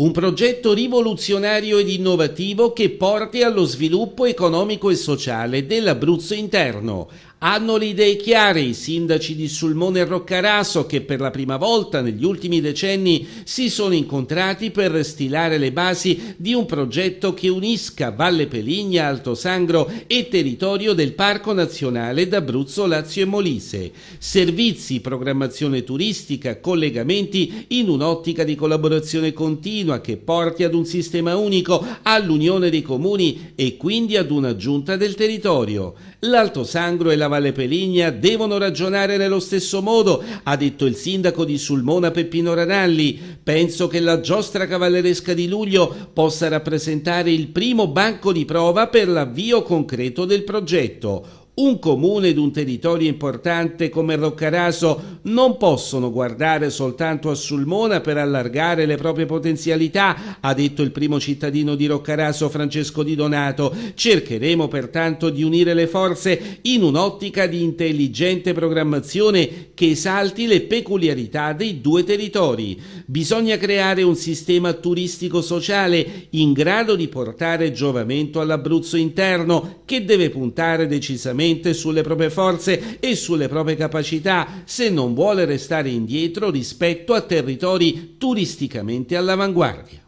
Un progetto rivoluzionario ed innovativo che porti allo sviluppo economico e sociale dell'Abruzzo interno. Hanno le idee chiare i sindaci di Sulmone e Roccaraso che per la prima volta negli ultimi decenni si sono incontrati per stilare le basi di un progetto che unisca Valle Peligna, Alto Sangro e territorio del Parco Nazionale d'Abruzzo, Lazio e Molise. Servizi, programmazione turistica, collegamenti in un'ottica di collaborazione continua continua che porti ad un sistema unico, all'unione dei comuni e quindi ad una giunta del territorio. L'Alto Sangro e la Valle Peligna devono ragionare nello stesso modo, ha detto il sindaco di Sulmona Peppino Ranalli. Penso che la giostra cavalleresca di luglio possa rappresentare il primo banco di prova per l'avvio concreto del progetto un comune ed un territorio importante come Roccaraso non possono guardare soltanto a Sulmona per allargare le proprie potenzialità, ha detto il primo cittadino di Roccaraso Francesco Di Donato. Cercheremo pertanto di unire le forze in un'ottica di intelligente programmazione che esalti le peculiarità dei due territori. Bisogna creare un sistema turistico sociale in grado di portare giovamento all'Abruzzo interno che deve puntare decisamente sicuramente sulle proprie forze e sulle proprie capacità se non vuole restare indietro rispetto a territori turisticamente all'avanguardia.